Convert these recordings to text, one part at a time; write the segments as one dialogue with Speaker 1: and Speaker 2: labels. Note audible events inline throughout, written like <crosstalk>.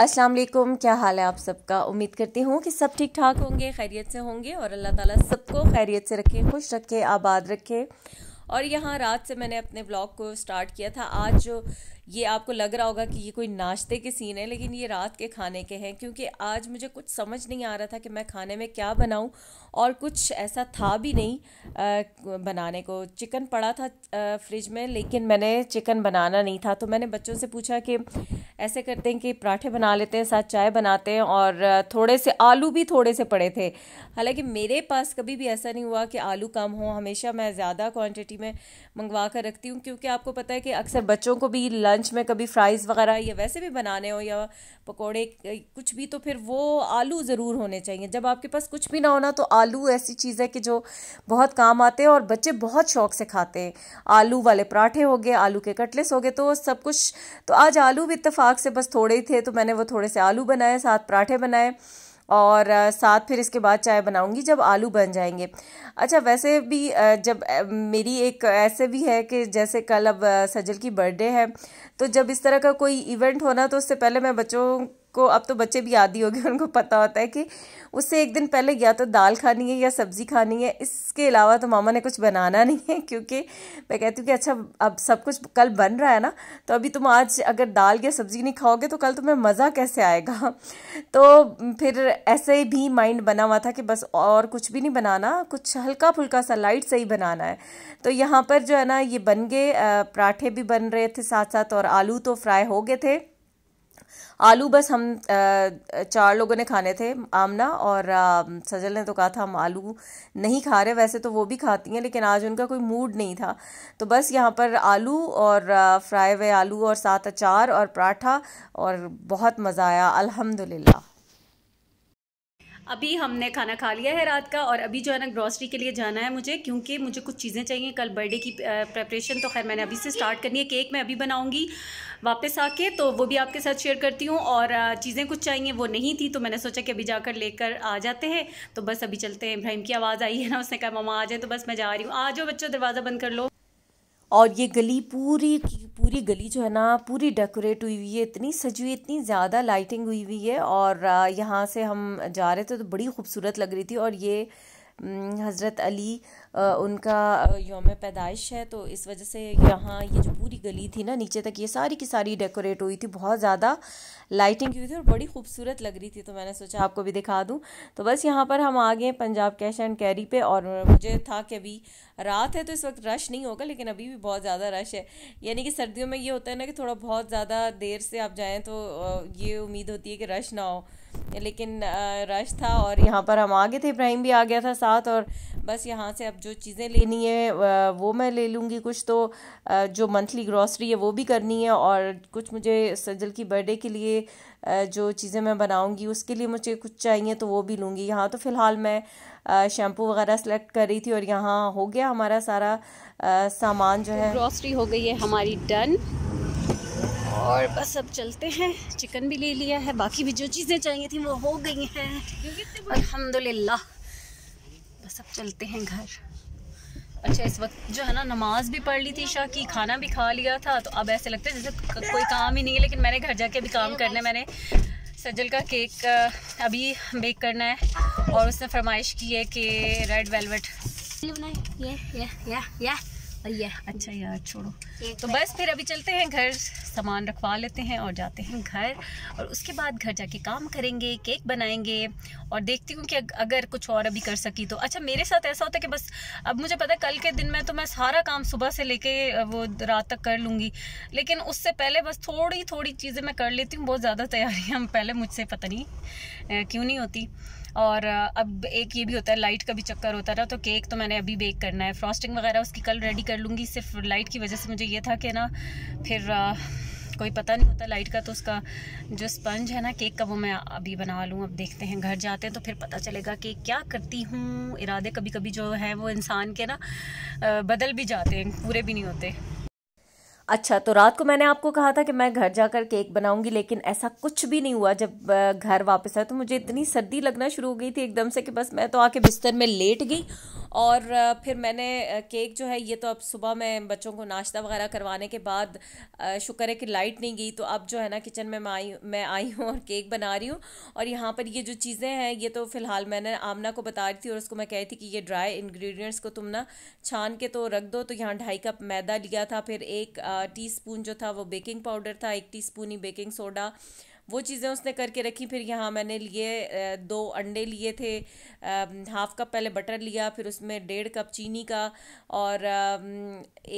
Speaker 1: अस्सलाम वालेकुम क्या हाल है आप सबका उम्मीद करती हूँ कि सब ठीक ठाक होंगे खैरियत से होंगे और अल्लाह ताला सबको खैरियत से रखे खुश रखे आबाद रखे और यहाँ रात से मैंने अपने ब्लॉग को स्टार्ट किया था आज जो ये आपको लग रहा होगा कि ये कोई नाश्ते के सीन है लेकिन ये रात के खाने के हैं क्योंकि आज मुझे कुछ समझ नहीं आ रहा था कि मैं खाने में क्या बनाऊं और कुछ ऐसा था भी नहीं आ, बनाने को चिकन पड़ा था आ, फ्रिज में लेकिन मैंने चिकन बनाना नहीं था तो मैंने बच्चों से पूछा कि ऐसे करते हैं कि पराठे बना लेते हैं साथ चाय बनाते हैं और थोड़े से आलू भी थोड़े से पड़े थे हालांकि मेरे पास कभी भी ऐसा नहीं हुआ कि आलू कम हो हमेशा मैं ज़्यादा क्वान्टिटी मैं मंगवा कर रखती हूँ क्योंकि आपको पता है कि अक्सर बच्चों को भी लंच में कभी फ़्राइज़ वगैरह या वैसे भी बनाने हो या पकोड़े कुछ भी तो फिर वो आलू ज़रूर होने चाहिए जब आपके पास कुछ भी ना होना तो आलू ऐसी चीज़ है कि जो बहुत काम आते हैं और बच्चे बहुत शौक से खाते हैं आलू वाले पराठे हो गए आलू के कटलेस हो गए तो सब कुछ तो आज आलू भी इतफाक़ से बस थोड़े ही थे तो मैंने वो थोड़े से आलू बनाए साथ पराठे बनाए और साथ फिर इसके बाद चाय बनाऊंगी जब आलू बन जाएंगे अच्छा वैसे भी जब मेरी एक ऐसे भी है कि जैसे कल अब सजल की बर्थडे है तो जब इस तरह का कोई इवेंट होना तो उससे पहले मैं बच्चों उसको अब तो बच्चे भी आदि हो गए उनको पता होता है कि उससे एक दिन पहले या तो दाल खानी है या सब्ज़ी खानी है इसके अलावा तो मामा ने कुछ बनाना नहीं है क्योंकि मैं कहती हूँ कि अच्छा अब सब कुछ कल बन रहा है ना तो अभी तुम आज अगर दाल या सब्ज़ी नहीं खाओगे तो कल तुम्हें मज़ा कैसे आएगा <laughs> तो फिर ऐसे भी माइंड बना हुआ था कि बस और कुछ भी नहीं बनाना कुछ हल्का फुल्का सा लाइट से ही बनाना है तो यहाँ पर जो है ना ये बन गए पराठे भी बन रहे थे साथ साथ और आलू तो फ्राई हो गए थे आलू बस हम चार लोगों ने खाने थे आमना और सजल ने तो कहा था हम आलू नहीं खा रहे वैसे तो वो भी खाती हैं लेकिन आज उनका कोई मूड नहीं था तो बस यहाँ पर आलू और फ्राई हुए आलू और साथ अचार और पराठा और बहुत मज़ा आया अल्हम्दुलिल्लाह अभी हमने खाना खा लिया है रात का और अभी जो है ना ग्रॉसरी के लिए जाना है मुझे क्योंकि मुझे कुछ चीज़ें चाहिए कल बर्थडे की प्रेपरेशन तो खैर मैंने अभी से स्टार्ट करनी है केक मैं अभी बनाऊँगी वापस आके तो वो भी आपके साथ शेयर करती हूँ और चीज़ें कुछ चाहिए वो नहीं थी तो मैंने सोचा कि अभी जाकर लेकर आ जाते हैं तो बस अभी चलते हैं इब्राहिम की आवाज़ आई है ना उसने कहा मामा आ जाए तो बस मैं जा रही हूँ आ जाओ बच्चों दरवाज़ा बंद कर लो और ये गली पूरी पूरी गली जो है ना पूरी डेकोरेट हुई हुई है इतनी सजी हुई इतनी ज़्यादा लाइटिंग हुई हुई है और यहाँ से हम जा रहे थे तो बड़ी खूबसूरत लग रही थी और ये हम्म, हज़रत अली उनका योम पैदाइश है तो इस वजह से यहाँ ये जो पूरी गली थी ना नीचे तक ये सारी की सारी डेकोरेट हुई थी बहुत ज़्यादा लाइटिंग की हुई थी और बड़ी खूबसूरत लग रही थी तो मैंने सोचा आपको भी दिखा दूँ तो बस यहाँ पर हम आ गए पंजाब कैश एंड कैरी पे और मुझे था कि अभी रात है तो इस वक्त रश नहीं होगा लेकिन अभी भी बहुत ज़्यादा रश है यानी कि सर्दियों में ये होता है ना कि थोड़ा बहुत ज़्यादा देर से आप जाएँ तो ये उम्मीद होती है कि रश ना हो लेकिन रश था और यहाँ पर हम आगे थे इब्राहिम भी आ गया था साथ और बस यहाँ से अब जो चीज़ें लेनी है वो मैं ले लूँगी कुछ तो जो मंथली ग्रॉसरी है वो भी करनी है और कुछ मुझे सजल की बर्थडे के लिए जो चीज़ें मैं बनाऊँगी उसके लिए मुझे कुछ चाहिए तो वो भी लूँगी यहाँ तो फ़िलहाल मैं शैम्पू वगैरह सेलेक्ट कर रही थी और यहाँ हो गया हमारा सारा सामान जो है ग्रॉसरी हो गई है हमारी डन और बस अब चलते हैं चिकन भी ले लिया है बाकी भी जो चीज़ें चाहिए थी वो हो गई हैं अल्हम्दुलिल्लाह बस अब चलते हैं घर अच्छा इस वक्त जो है ना नमाज भी पढ़ ली थी शाह की खाना भी खा लिया था तो अब ऐसे लगता है जैसे कोई काम ही नहीं है लेकिन मैंने घर जाके भी काम करना है मैंने सजल का केक अभी बेक करना है और उसने फरमाइश की है कि रेड वेलवेट बनाए ये ये ये ये है अच्छा यार छोड़ो तो बस फिर अभी चलते हैं घर सामान रखवा लेते हैं और जाते हैं घर और उसके बाद घर जाके काम करेंगे केक बनाएंगे और देखती हूँ कि अगर कुछ और अभी कर सकी तो अच्छा मेरे साथ ऐसा होता है कि बस अब मुझे पता कल के दिन में तो मैं सारा काम सुबह से लेके वो रात तक कर लूँगी लेकिन उससे पहले बस थोड़ी थोड़ी चीज़ें मैं कर लेती हूँ बहुत ज़्यादा तैयारियाँ <laughs> पहले मुझसे पता नहीं क्यों नहीं होती और अब एक ये भी होता है लाइट का भी चक्कर होता था तो केक तो मैंने अभी बेक करना है फ्रॉस्टिंग वगैरह उसकी कल रेडी कर लूँगी सिर्फ लाइट की वजह से मुझे ये था कि ना फिर आ, कोई पता नहीं होता लाइट का तो उसका जो स्पंज है ना केक का वो मैं अभी बना लूँ अब देखते हैं घर जाते हैं तो फिर पता चलेगा कि क्या करती हूँ इरादे कभी कभी जो हैं वो इंसान के ना बदल भी जाते हैं पूरे भी नहीं होते अच्छा तो रात को मैंने आपको कहा था कि मैं घर जाकर केक बनाऊंगी लेकिन ऐसा कुछ भी नहीं हुआ जब घर वापस आया तो मुझे इतनी सर्दी लगना शुरू हो गई थी एकदम से कि बस मैं तो आके बिस्तर में लेट गई और फिर मैंने केक जो है ये तो अब सुबह मैं बच्चों को नाश्ता वगैरह करवाने के बाद शुक्र है कि लाइट नहीं गई तो अब जो है ना किचन में मैं आई मैं आई हूँ और केक बना रही हूँ और यहाँ पर ये जो चीज़ें हैं ये तो फ़िलहाल मैंने आमना को बता रही थी और उसको मैं कह रही थी कि ये ड्राई इन्ग्रीडियंट्स को तुम ना छान के तो रख दो तो यहाँ ढाई कप मैदा लिया था फिर एक आ, टीस्पून जो था वो बेकिंग पाउडर था एक टीस्पून ही बेकिंग सोडा वो चीज़ें उसने करके रखी फिर यहाँ मैंने लिए दो अंडे लिए थे हाफ़ कप पहले बटर लिया फिर उसमें डेढ़ कप चीनी का और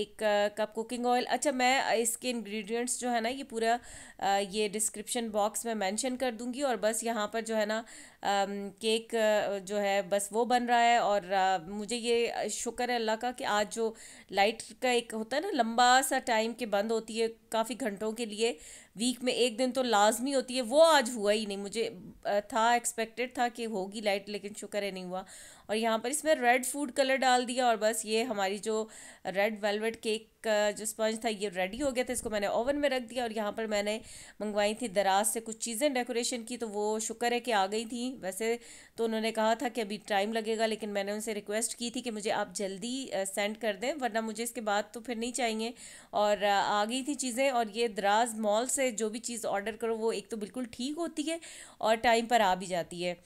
Speaker 1: एक कप कुकिंग ऑयल अच्छा मैं इसके इंग्रेडिएंट्स जो है ना ये पूरा ये डिस्क्रिप्शन बॉक्स में मेंशन कर दूँगी और बस यहाँ पर जो है ना केक जो है बस वो बन रहा है और मुझे ये शुक्र है अल्लाह का कि आज जो लाइट का एक होता है ना लंबा सा टाइम के बंद होती है काफ़ी घंटों के लिए वीक में एक दिन तो लाजमी होती है वो आज हुआ ही नहीं मुझे था एक्सपेक्टेड था कि होगी लाइट लेकिन शुक्र है नहीं हुआ और यहाँ पर इसमें रेड फूड कलर डाल दिया और बस ये हमारी जो रेड वेलवेट केक का जो स्पंज था ये रेडी हो गया था इसको मैंने ओवन में रख दिया और यहाँ पर मैंने मंगवाई थी दराज से कुछ चीज़ें डेकोरेशन की तो वो शुक्र है कि आ गई थी वैसे तो उन्होंने कहा था कि अभी टाइम लगेगा लेकिन मैंने उनसे रिक्वेस्ट की थी कि मुझे आप जल्दी सेंड कर दें वरना मुझे इसके बाद तो फिर नहीं चाहिए और आ गई थी चीज़ें और ये दराज मॉल से जो भी चीज़ ऑर्डर करो वो एक तो बिल्कुल ठीक होती है और टाइम पर आ भी जाती है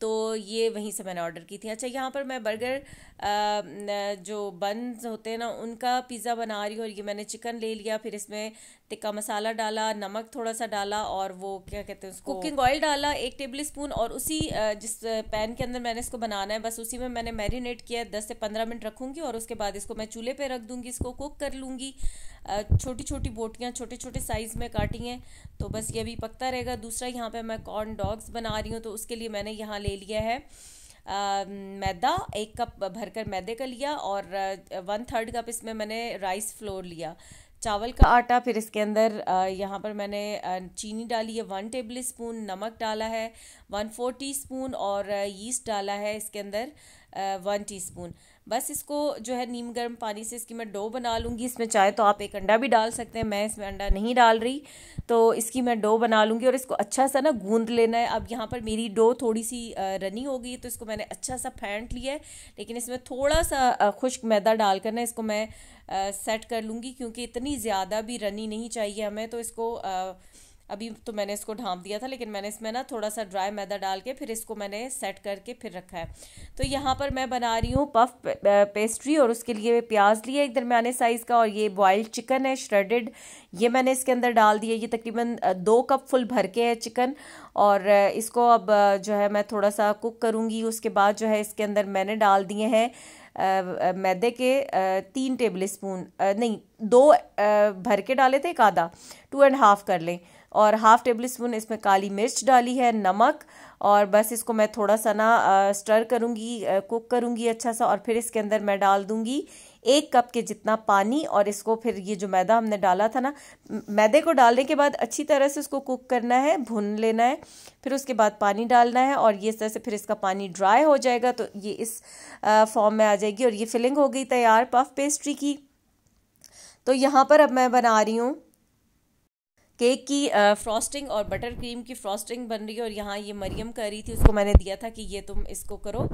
Speaker 1: तो ये वहीं से मैंने ऑर्डर की थी अच्छा यहाँ पर मैं बर्गर जो बन्स होते हैं ना उनका पिज़्ज़ा बना रही हूँ और ये मैंने चिकन ले लिया फिर इसमें टिक्का मसाला डाला नमक थोड़ा सा डाला और वो क्या कहते हैं उसको कुकिंग ऑयल डाला एक टेबल स्पून और उसी जिस पैन के अंदर मैंने इसको बनाना है बस उसी में मैंने मैरिनेट किया दस से पंद्रह मिनट रखूँगी और उसके बाद इसको मैं चूल्हे पर रख दूँगी इसको कुक कर लूँगी छोटी छोटी बोटियाँ छोटे छोटे साइज़ में काटी हैं तो बस ये भी पकता रहेगा दूसरा यहाँ पे मैं कॉर्न डॉग्स बना रही हूँ तो उसके लिए मैंने यहाँ ले लिया है आ, मैदा एक कप भरकर मैदे का लिया और वन थर्ड कप इसमें मैंने राइस फ्लोर लिया चावल का आटा फिर इसके अंदर यहाँ पर मैंने चीनी डाली है वन टेबल स्पून नमक डाला है वन फोर टी स्पून और यीस्ट डाला है इसके अंदर वन टी स्पून बस इसको जो है नीम गर्म पानी से इसकी मैं डो बना लूँगी इसमें चाहे तो आप एक अंडा भी डाल सकते हैं मैं इसमें अंडा नहीं डाल रही तो इसकी मैं डो बना लूँगी और इसको अच्छा सा ना गूंद लेना है अब यहाँ पर मेरी डो थोड़ी सी रनी हो गई तो इसको मैंने अच्छा सा फेंट लिया है लेकिन इसमें थोड़ा सा खुश्क मैदा डाल करना इसको मैं सेट कर लूँगी क्योंकि इतनी ज़्यादा भी रनी नहीं चाहिए हमें तो इसको आ, अभी तो मैंने इसको ढांप दिया था लेकिन मैंने इसमें ना थोड़ा सा ड्राई मैदा डाल के फिर इसको मैंने सेट करके फिर रखा है तो यहाँ पर मैं बना रही हूँ पफ पेस्ट्री और उसके लिए प्याज लिया एक दरमियाने साइज़ का और ये बॉयल्ड चिकन है श्रेडेड ये मैंने इसके अंदर डाल दिया ये तकरीबन दो कप फुल भर के है चिकन और इसको अब जो है मैं थोड़ा सा कुक करूँगी उसके बाद जो है इसके अंदर मैंने डाल दिए हैं मैदे के तीन टेबल स्पून नहीं दो भर के डाले थे एक आधा टू एंड हाफ कर लें और हाफ टेबल स्पून इसमें काली मिर्च डाली है नमक और बस इसको मैं थोड़ा सा ना स्टर करूँगी कुक करूँगी अच्छा सा और फिर इसके अंदर मैं डाल दूँगी एक कप के जितना पानी और इसको फिर ये जो मैदा हमने डाला था ना मैदे को डालने के बाद अच्छी तरह से उसको कुक करना है भुन लेना है फिर उसके बाद पानी डालना है और ये इस तरह से फिर इसका पानी ड्राई हो जाएगा तो ये इस फॉर्म में आ जाएगी और ये फिलिंग हो गई तैयार पफ पेस्ट्री की तो यहाँ पर अब मैं बना रही हूँ केक की फ्रॉस्टिंग और बटर क्रीम की फ्रॉस्टिंग बन रही है और यहाँ ये मरियम कर रही थी उसको मैंने दिया था कि ये तुम इसको करो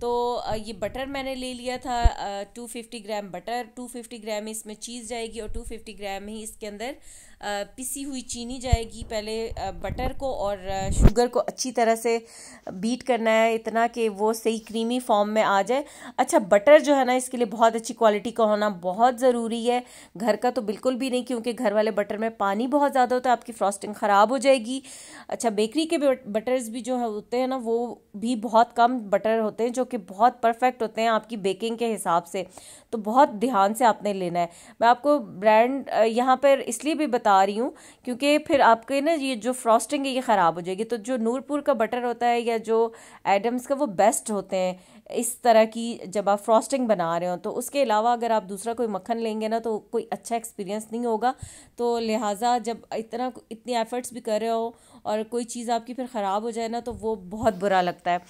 Speaker 1: तो ये बटर मैंने ले लिया था two fifty gram butter two fifty gram इसमें चीज़ जाएगी और टू फिफ्टी ग्राम ही इसके अंदर पिसी हुई चीनी जाएगी पहले बटर को और शुगर को अच्छी तरह से बीट करना है इतना कि वो सही क्रीमी फॉर्म में आ जाए अच्छा बटर जो है ना इसके लिए बहुत अच्छी क्वालिटी का होना बहुत ज़रूरी है घर का तो बिल्कुल भी नहीं क्योंकि घर वाले बटर में पानी बहुत ज़्यादा ज़्यादा होता है आपकी फ्रॉस्टिंग ख़राब हो जाएगी अच्छा बेकरी के बटर्स भी जो है होते हैं ना वो भी बहुत कम बटर होते हैं जो कि बहुत परफेक्ट होते हैं आपकी बेकिंग के हिसाब से तो बहुत ध्यान से आपने लेना है मैं आपको ब्रांड यहाँ पर इसलिए भी बता रही हूँ क्योंकि फिर आपके ना ये जो फ्रॉस्टिंग है ये ख़राब हो जाएगी तो जो नूरपुर का बटर होता है या जो एडम्स का वो बेस्ट होते हैं इस तरह की जब आप फ्रॉस्टिंग बना रहे हो तो उसके अलावा अगर आप दूसरा कोई मक्खन लेंगे ना तो कोई अच्छा एक्सपीरियंस नहीं होगा तो लिहाजा जब इतना इतनी एफ़र्ट्स भी कर रहे हो और कोई चीज़ आपकी फिर ख़राब हो जाए ना तो वो बहुत बुरा लगता है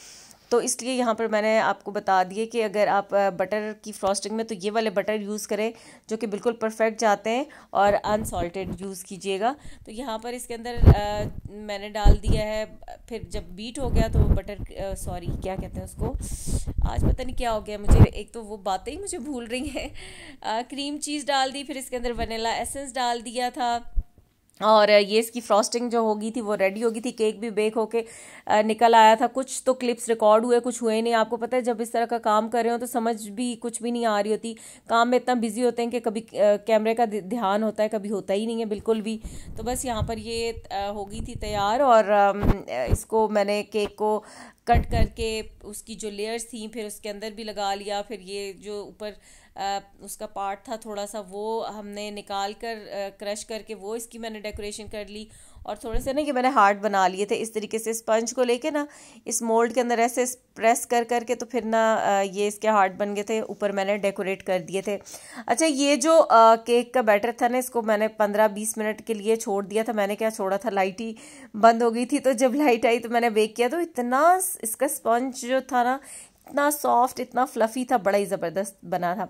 Speaker 1: तो इसलिए यहाँ पर मैंने आपको बता दिए कि अगर आप बटर की फ्रॉस्टिंग में तो ये वाले बटर यूज़ करें जो कि बिल्कुल परफेक्ट जाते हैं और अनसॉल्टेड यूज़ कीजिएगा तो यहाँ पर इसके अंदर आ, मैंने डाल दिया है फिर जब बीट हो गया तो बटर सॉरी क्या कहते हैं उसको आज पता नहीं क्या हो गया मुझे एक तो वो बातें ही मुझे भूल रही हैं क्रीम चीज़ डाल दी फिर इसके अंदर वनीला एसेंस डाल दिया था और ये इसकी फ्रॉस्टिंग जो होगी थी वो रेडी होगी थी केक भी बेक होके निकल आया था कुछ तो क्लिप्स रिकॉर्ड हुए कुछ हुए नहीं आपको पता है जब इस तरह का काम कर रहे हो तो समझ भी कुछ भी नहीं आ रही होती काम में इतना बिजी होते हैं कि कभी कैमरे का ध्यान होता है कभी होता ही नहीं है बिल्कुल भी तो बस यहाँ पर ये होगी थी तैयार और इसको मैंने केक को कट करके उसकी जो लेयर्स थी फिर उसके अंदर भी लगा लिया फिर ये जो ऊपर उसका पार्ट था थोड़ा सा वो हमने निकाल कर क्रश करके वो इसकी मैंने डेकोरेशन कर ली और थोड़े से ना कि मैंने हार्ड बना लिए थे इस तरीके से स्पंज को लेके ना इस मोल्ड के अंदर ऐसे प्रेस कर कर के तो फिर ना ये इसके हार्ड बन गए थे ऊपर मैंने डेकोरेट कर दिए थे अच्छा ये जो केक का बैटर था ना इसको मैंने पंद्रह बीस मिनट के लिए छोड़ दिया था मैंने क्या छोड़ा था लाइट ही बंद हो गई थी तो जब लाइट आई तो मैंने बेक किया तो इतना इसका स्पंज जो था ना इतना सॉफ्ट इतना फ्लफ़ी था बड़ा ही ज़बरदस्त बना था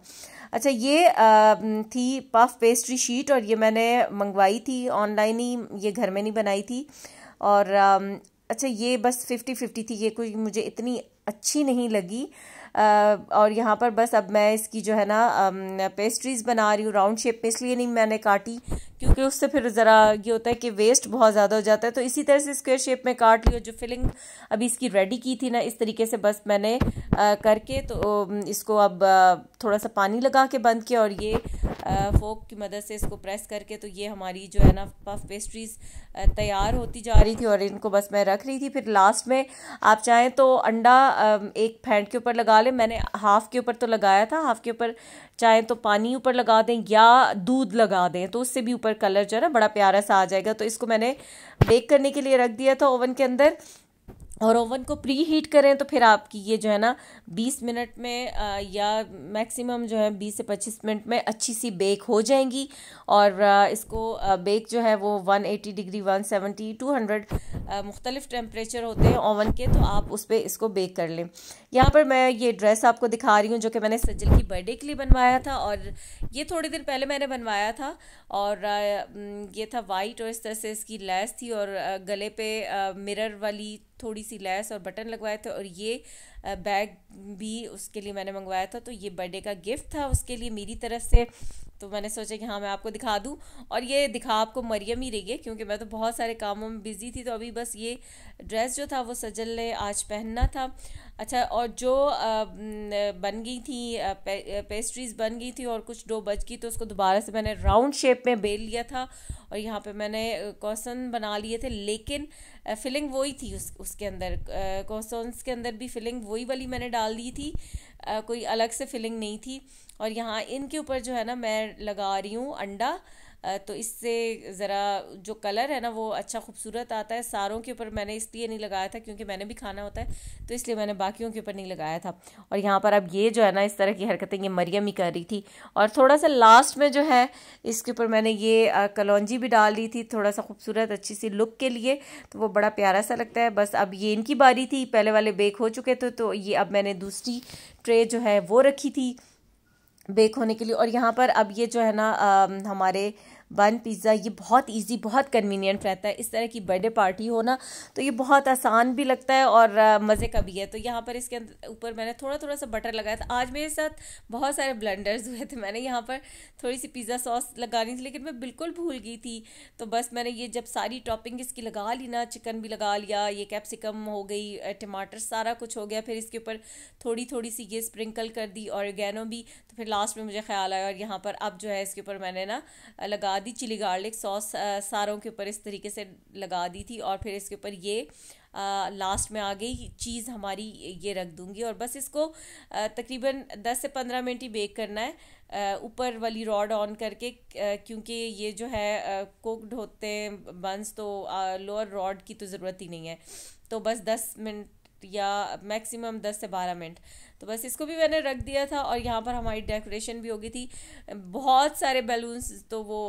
Speaker 1: अच्छा ये आ, थी पफ पेस्ट्री शीट और ये मैंने मंगवाई थी ऑनलाइन ही ये घर में नहीं बनाई थी और आ, अच्छा ये बस फिफ्टी फिफ्टी थी ये कोई मुझे इतनी अच्छी नहीं लगी और यहाँ पर बस अब मैं इसकी जो है ना पेस्ट्रीज़ बना रही हूँ राउंड शेप में इसलिए नहीं मैंने काटी क्योंकि उससे फिर ज़रा ये होता है कि वेस्ट बहुत ज़्यादा हो जाता है तो इसी तरह से स्क्वेयर शेप में काट ली जो फिलिंग अभी इसकी रेडी की थी ना इस तरीके से बस मैंने करके तो इसको अब थोड़ा सा पानी लगा के बंद किया और ये फोक की मदद से इसको प्रेस करके तो ये हमारी जो है ना पफ पेस्ट्रीज़ तैयार होती जा रही थी और इनको बस मैं रख रही थी फिर लास्ट में आप चाहें तो अंडा एक फैंट के ऊपर लगा लें मैंने हाफ़ के ऊपर तो लगाया था हाफ़ के ऊपर चाहें तो पानी ऊपर लगा दें या दूध लगा दें तो उससे भी ऊपर कलर जो है ना बड़ा प्यारा सा आ जाएगा तो इसको मैंने बेक करने के लिए रख दिया था ओवन के अंदर और ओवन को प्री हीट करें तो फिर आपकी ये जो है ना 20 मिनट में या मैक्सिमम जो है 20 से 25 मिनट में अच्छी सी बेक हो जाएंगी और इसको बेक जो है वो 180 डिग्री 170 200 मुख्तलिफ़ टेम्परेचर होते हैं ओवन के तो आप उस पर इसको बेक कर लें यहाँ पर मैं ये ड्रेस आपको दिखा रही हूँ जो कि मैंने सज्जल की बर्थडे के लिए बनवाया था और ये थोड़ी देर पहले मैंने बनवाया था और ये था वाइट और इस तरह से इसकी लैस थी और गले पे मिरर वाली थोड़ी सी लैस और बटन लगवाए थे और ये बैग भी उसके लिए मैंने मंगवाया था तो ये बर्थडे का गिफ्ट था उसके लिए मेरी तरफ से तो मैंने सोचा कि हाँ मैं आपको दिखा दूँ और ये दिखा आपको मरियम ही रही है क्योंकि मैं तो बहुत सारे कामों में बिज़ी थी तो अभी बस ये ड्रेस जो था वो सजल ने आज पहनना था अच्छा और जो बन गई थी पेस्ट्रीज़ बन गई थी और कुछ डो बच गई तो उसको दोबारा से मैंने राउंड शेप में बेल लिया था और यहाँ पे मैंने कौसन बना लिए थे लेकिन फिलिंग वही थी उस उसके अंदर कौसन्स के अंदर भी फिलिंग वो वही वाली मैंने डाल दी थी आ, कोई अलग से फिलिंग नहीं थी और यहाँ इनके ऊपर जो है ना मैं लगा रही हूँ अंडा तो इससे ज़रा जो कलर है ना वो अच्छा खूबसूरत आता है सारों के ऊपर मैंने इसलिए नहीं लगाया था क्योंकि मैंने भी खाना होता है तो इसलिए मैंने बाकियों के ऊपर नहीं लगाया था और यहाँ पर अब ये जो है ना इस तरह की हरकतें ये मरियम ही कर रही थी और थोड़ा सा लास्ट में जो है इसके ऊपर मैंने ये कलौजी भी डाल दी थी थोड़ा सा खूबसूरत अच्छी सी लुक के लिए तो वो बड़ा प्यारा सा लगता है बस अब ये इनकी बारी थी पहले वाले बेक हो चुके थे तो ये अब मैंने दूसरी ट्रे जो है वो रखी थी बेक होने के लिए और यहाँ पर अब ये जो है ना आ, हमारे बन पिज़्ज़ा ये बहुत ईजी बहुत कन्वीनियंट रहता है इस तरह की बर्थडे पार्टी हो ना तो ये बहुत आसान भी लगता है और मज़े का भी है तो यहाँ पर इसके ऊपर मैंने थोड़ा थोड़ा सा बटर लगाया था आज मेरे साथ बहुत सारे ब्लेंडर्स हुए थे मैंने यहाँ पर थोड़ी सी पिज़्ज़ा सॉस लगानी थी लेकिन मैं बिल्कुल भूल गई थी तो बस मैंने ये जब सारी टॉपिंग इसकी लगा ली ना चिकन भी लगा लिया ये कैप्सिकम हो गई टमाटर सारा कुछ हो गया फिर इसके ऊपर थोड़ी थोड़ी सी ये स्प्रिंकल कर दी और भी तो फिर लास्ट में मुझे ख्याल आया और यहाँ पर अब जो है इसके ऊपर मैंने ना लगा दी चिली गार्लिक सॉस सारों के ऊपर इस तरीके से लगा दी थी और फिर इसके ऊपर ये आ, लास्ट में आ गई चीज़ हमारी ये रख दूँगी और बस इसको तकरीबन दस से पंद्रह मिनट ही बेक करना है ऊपर वाली रॉड ऑन करके क्योंकि ये जो है कुकड होते हैं बंस तो लोअर रॉड की तो ज़रूरत ही नहीं है तो बस दस मिनट या मैक्सिमम दस से बारह मिनट तो बस इसको भी मैंने रख दिया था और यहाँ पर हमारी डेकोरेशन भी हो गई थी बहुत सारे बैलून्स तो वो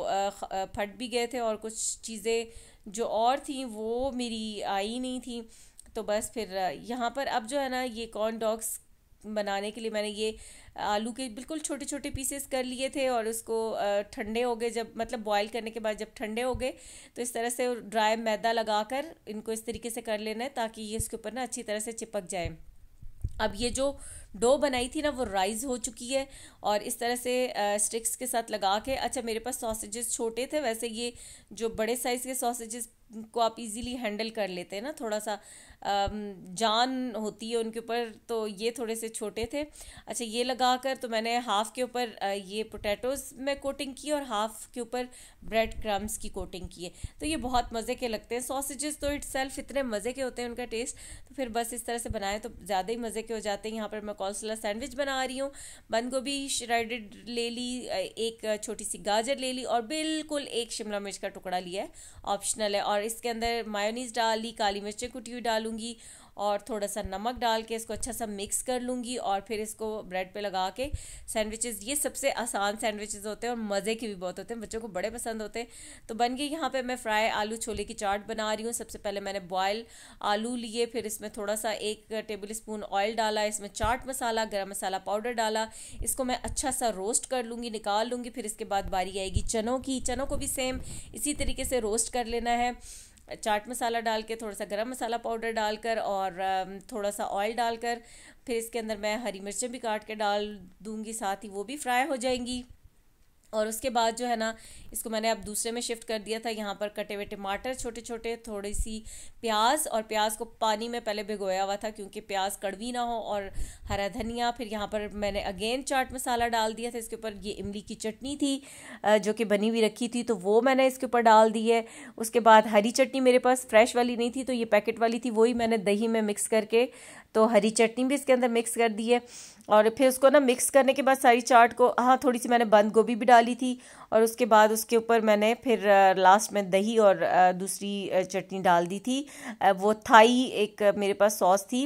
Speaker 1: फट भी गए थे और कुछ चीज़ें जो और थी वो मेरी आई नहीं थी तो बस फिर यहाँ पर अब जो है ना ये कॉर्न डॉग्स बनाने के लिए मैंने ये आलू के बिल्कुल छोटे छोटे पीसेस कर लिए थे और उसको ठंडे हो गए जब मतलब बॉईल करने के बाद जब ठंडे हो गए तो इस तरह से ड्राई मैदा लगाकर इनको इस तरीके से कर लेना है ताकि ये इसके ऊपर ना अच्छी तरह से चिपक जाए अब ये जो डो बनाई थी ना वो राइज हो चुकी है और इस तरह से आ, स्टिक्स के साथ लगा के अच्छा मेरे पास सॉसेजेस छोटे थे वैसे ये जो बड़े साइज़ के सॉसेजेस को आप इजीली हैंडल कर लेते हैं ना थोड़ा सा जान होती है उनके ऊपर तो ये थोड़े से छोटे थे अच्छा ये लगा कर तो मैंने हाफ़ के ऊपर ये पोटैटोज़ में कोटिंग की और हाफ़ के ऊपर ब्रेड क्रम्स की कोटिंग की है तो ये बहुत मज़े के लगते हैं सॉसेजेस तो इट्स सेल्फ इतने मज़े के होते हैं उनका टेस्ट तो फिर बस इस तरह से बनाएं तो ज़्यादा ही मज़े के हो जाते हैं यहाँ पर मैं कौसला सैंडविच बना रही हूँ बंद गोभी श्राइडेड ले ली एक छोटी सी गाजर ले ली और बिल्कुल एक शिमला मिर्च का टुकड़ा लिया है ऑप्शनल है और इसके अंदर मायोनीज़ डाल ली काली मिर्चें कुटी हुई डालूंगी और थोड़ा सा नमक डाल के इसको अच्छा सा मिक्स कर लूँगी और फिर इसको ब्रेड पे लगा के सैंडविचेस ये सबसे आसान सैंडविचेस होते हैं और मज़े के भी बहुत होते हैं बच्चों को बड़े पसंद होते हैं तो बन गई यहाँ पर मैं फ्राई आलू छोले की चाट बना रही हूँ सबसे पहले मैंने बॉयल आलू लिए फिर इसमें थोड़ा सा एक टेबल स्पून ऑयल डाला इसमें चाट मसाला गर्म मसाला पाउडर डाला इसको मैं अच्छा सा रोस्ट कर लूँगी निकाल लूँगी फिर इसके बाद बारी आएगी चनों की चनों को भी सेम इसी तरीके से रोस्ट कर लेना है चाट मसाला डाल के थोड़ा सा गरम मसाला पाउडर डालकर और थोड़ा सा ऑयल डालकर फिर इसके अंदर मैं हरी मिर्चें भी काट के डाल दूँगी साथ ही वो भी फ्राई हो जाएंगी और उसके बाद जो है ना इसको मैंने अब दूसरे में शिफ्ट कर दिया था यहाँ पर कटे हुए टमाटर छोटे छोटे थोड़ी सी प्याज और प्याज को पानी में पहले भिगोया हुआ था क्योंकि प्याज कड़वी ना हो और हरा धनिया फिर यहाँ पर मैंने अगेन चाट मसाला डाल दिया था इसके ऊपर ये इमली की चटनी थी जो कि बनी हुई रखी थी तो वो मैंने इसके ऊपर डाल दी है उसके बाद हरी चटनी मेरे पास फ्रेश वाली नहीं थी तो ये पैकेट वाली थी वही मैंने दही में मिक्स करके तो हरी चटनी भी इसके अंदर मिक्स कर दी है और फिर उसको ना मिक्स करने के बाद सारी चाट को हाँ थोड़ी सी मैंने बंद गोभी भी डाली थी और उसके बाद उसके ऊपर मैंने फिर लास्ट में दही और दूसरी चटनी डाल दी थी वो थाई एक मेरे पास सॉस थी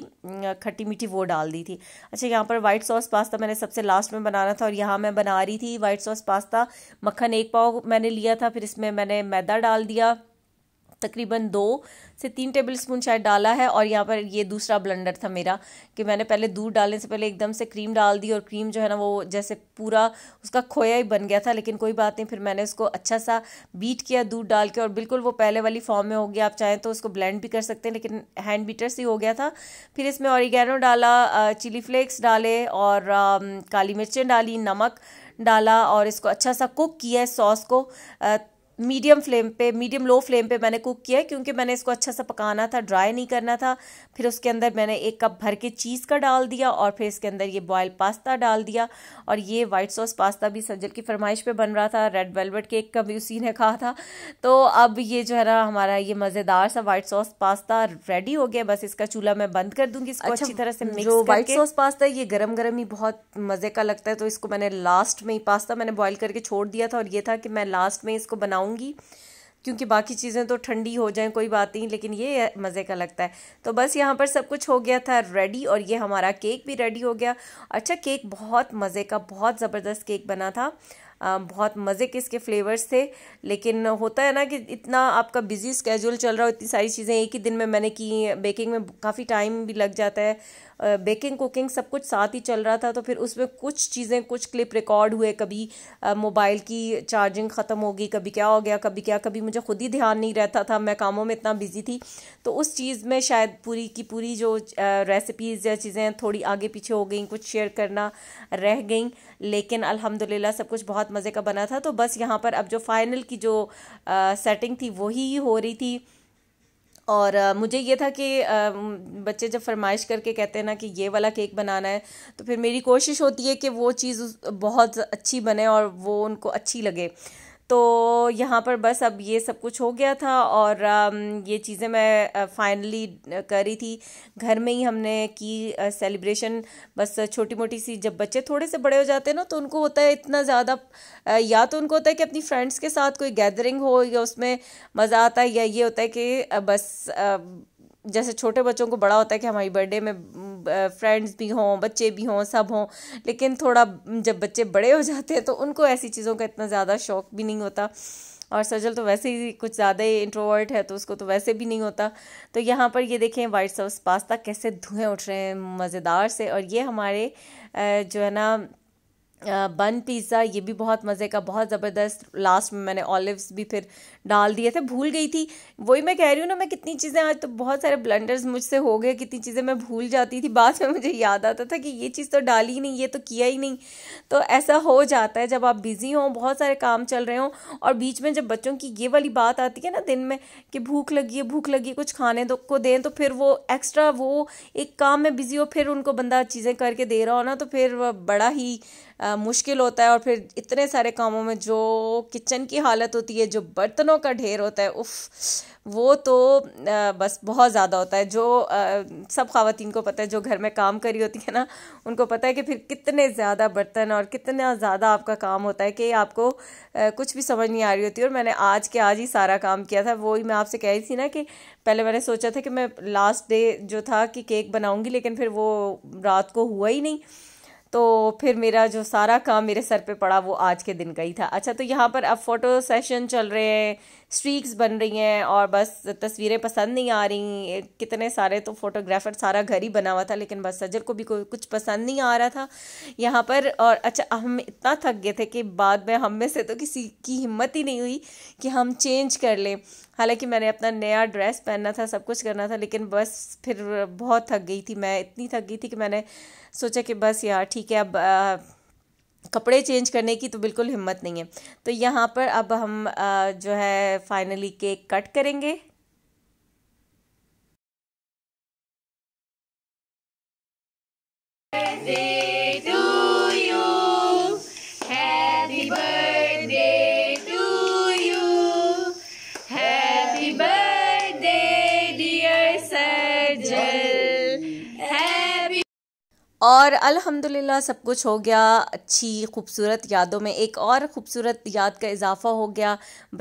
Speaker 1: खट्टी मीठी वो डाल दी थी अच्छा यहाँ पर वाइट सॉस पास्ता मैंने सबसे लास्ट में बनाना था और यहाँ मैं बना रही थी वाइट सॉस पास्ता मक्खन एक पाव मैंने लिया था फिर इसमें मैंने मैदा डाल दिया तकरीबन दो से तीन टेबल स्पून शायद डाला है और यहाँ पर ये दूसरा ब्लेंडर था मेरा कि मैंने पहले दूध डालने से पहले एकदम से क्रीम डाल दी और क्रीम जो है ना वो जैसे पूरा उसका खोया ही बन गया था लेकिन कोई बात नहीं फिर मैंने उसको अच्छा सा बीट किया दूध डाल के और बिल्कुल वो पहले वाली फॉर्म में हो गया आप चाहें तो उसको ब्लेंड भी कर सकते हैं लेकिन हैंड बीटर से हो गया था फिर इसमें ऑरिगेनो डाला चिली फ्लेक्स डाले और काली मिर्चें डाली नमक डाला और इसको अच्छा सा कुक किया सॉस को मीडियम फ्लेम पे मीडियम लो फ्लेम पे मैंने कुक किया है क्योंकि मैंने इसको अच्छा सा पकाना था ड्राई नहीं करना था फिर उसके अंदर मैंने एक कप भर के चीज़ का डाल दिया और फिर इसके अंदर ये बॉयल पास्ता डाल दिया और ये वाइट सॉस पास्ता भी सज्जल की फरमाइश पे बन रहा था रेड वेलवेट केक का भी उसी ने कहा था तो अब ये जो है ना हमारा ये मज़ेदार सा वाइट सॉस पास्ता रेडी हो गया बस इसका चूल्हा मैं बंद कर दूंगी इसको अच्छा, अच्छी तरह से मिक्स वाइट सॉस पास्ता ये गर्म गर्म ही बहुत मज़े का लगता है तो इसको मैंने लास्ट में ही पास्ता मैंने बॉयल करके छोड़ दिया था और ये था कि मैं लास्ट में इसको बनाऊँ खाऊंगी क्योंकि बाकी चीज़ें तो ठंडी हो जाएं कोई बात नहीं लेकिन ये मज़े का लगता है तो बस यहाँ पर सब कुछ हो गया था रेडी और ये हमारा केक भी रेडी हो गया अच्छा केक बहुत मज़े का बहुत ज़बरदस्त केक बना था बहुत मज़े के इसके फ्लेवर्स थे लेकिन होता है ना कि इतना आपका बिजी स्केजूल चल रहा हो इतनी सारी चीज़ें एक ही दिन में मैंने की बेकिंग में काफ़ी टाइम भी लग जाता है बेकिंग कुकिंग सब कुछ साथ ही चल रहा था तो फिर उसमें कुछ चीज़ें कुछ क्लिप रिकॉर्ड हुए कभी मोबाइल की चार्जिंग ख़त्म हो गई कभी क्या हो गया कभी क्या कभी मुझे खुद ही ध्यान नहीं रहता था मैं कामों में इतना बिजी थी तो उस चीज़ में शायद पूरी की पूरी जो रेसिपीज़ या चीज़ें थोड़ी आगे पीछे हो गई कुछ शेयर करना रह गई लेकिन अलहमदिल्ला सब कुछ बहुत बहुत मज़े का बना था तो बस यहाँ पर अब जो फाइनल की जो आ, सेटिंग थी वही हो रही थी और आ, मुझे ये था कि आ, बच्चे जब फरमाइश करके कहते हैं ना कि ये वाला केक बनाना है तो फिर मेरी कोशिश होती है कि वो चीज़ बहुत अच्छी बने और वो उनको अच्छी लगे तो यहाँ पर बस अब ये सब कुछ हो गया था और ये चीज़ें मैं फाइनली कर रही थी घर में ही हमने की सेलिब्रेशन बस छोटी मोटी सी जब बच्चे थोड़े से बड़े हो जाते हैं ना तो उनको होता है इतना ज़्यादा या तो उनको होता है कि अपनी फ्रेंड्स के साथ कोई गैदरिंग हो या उसमें मज़ा आता है या ये होता है कि बस जैसे छोटे बच्चों को बड़ा होता है कि हमारी बर्थडे में फ्रेंड्स भी हों बच्चे भी हों सब हों लेकिन थोड़ा जब बच्चे बड़े हो जाते हैं तो उनको ऐसी चीज़ों का इतना ज़्यादा शौक भी नहीं होता और सजल तो वैसे ही कुछ ज़्यादा ही इंट्रोवर्ट है तो उसको तो वैसे भी नहीं होता तो यहाँ पर ये देखें वाइट सॉस पास्ता कैसे धुएँ उठ रहे हैं मज़ेदार से और ये हमारे जो है ना बन पिज़्ज़ा ये भी बहुत मज़े का बहुत ज़बरदस्त लास्ट में मैंने ऑलिव्स भी फिर डाल दिए थे भूल गई थी वही मैं कह रही हूँ ना मैं कितनी चीज़ें आज तो बहुत सारे ब्लंडर्स मुझसे हो गए कितनी चीज़ें मैं भूल जाती थी बाद में मुझे याद आता था कि ये चीज़ तो डाली ही नहीं ये तो किया ही नहीं तो ऐसा हो जाता है जब आप बिज़ी हों बहुत सारे काम चल रहे हों और बीच में जब बच्चों की ये वाली बात आती है ना दिन में कि भूख लगी है भूख लगी कुछ खाने दो को दें तो फिर वो एक्स्ट्रा वो एक काम में बिज़ी हो फिर उनको बंदा चीज़ें करके दे रहा हो ना तो फिर बड़ा ही आ, मुश्किल होता है और फिर इतने सारे कामों में जो किचन की हालत होती है जो बर्तनों का ढेर होता है उफ़ वो तो बस बहुत ज़्यादा होता है जो सब खातन को पता है जो घर में काम करी होती है ना उनको पता है कि फिर कितने ज़्यादा बर्तन और कितना ज़्यादा आपका काम होता है कि आपको कुछ भी समझ नहीं आ रही होती और मैंने आज के आज ही सारा काम किया था वही मैं आपसे कह रही थी ना कि पहले मैंने सोचा था कि मैं लास्ट डे जो था कि केक बनाऊँगी लेकिन फिर वो रात को हुआ ही नहीं तो फिर मेरा जो सारा काम मेरे सर पे पड़ा वो आज के दिन का ही था अच्छा तो यहाँ पर अब फ़ोटो सेशन चल रहे हैं स्ट्रीक्स बन रही हैं और बस तस्वीरें पसंद नहीं आ रही कितने सारे तो फोटोग्राफर सारा घर ही बना हुआ था लेकिन बस सजल को भी कोई कुछ पसंद नहीं आ रहा था यहाँ पर और अच्छा हम इतना थक गए थे कि बाद में हम में से तो किसी की हिम्मत ही नहीं हुई कि हम चेंज कर लें हालांकि मैंने अपना नया ड्रेस पहनना था सब कुछ करना था लेकिन बस फिर बहुत थक गई थी मैं इतनी थक गई थी कि मैंने सोचा कि बस यार ठीक है अब आ, कपड़े चेंज करने की तो बिल्कुल हिम्मत नहीं है तो यहाँ पर अब हम आ, जो है फाइनली केक कट करेंगे और अल्हम्दुलिल्लाह सब कुछ हो गया अच्छी खूबसूरत यादों में एक और ख़ूबसूरत याद का इजाफ़ा हो गया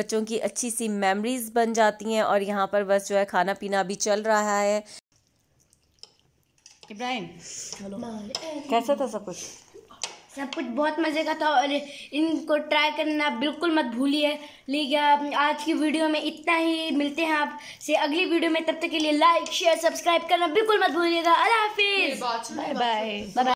Speaker 1: बच्चों की अच्छी सी मेमोरीज़ बन जाती हैं और यहाँ पर बस जो है खाना पीना भी चल रहा है इब्राहिम कैसा था सब कुछ सब कुछ बहुत मज़े का था और इनको ट्राई करना बिल्कुल मत भूलिए लेकिन आज की वीडियो में इतना ही मिलते हैं आपसे अगली वीडियो में तब तक के लिए लाइक शेयर सब्सक्राइब करना बिल्कुल मत भूलिएगा अल्लाह हाफिज़ बाय बाय बाय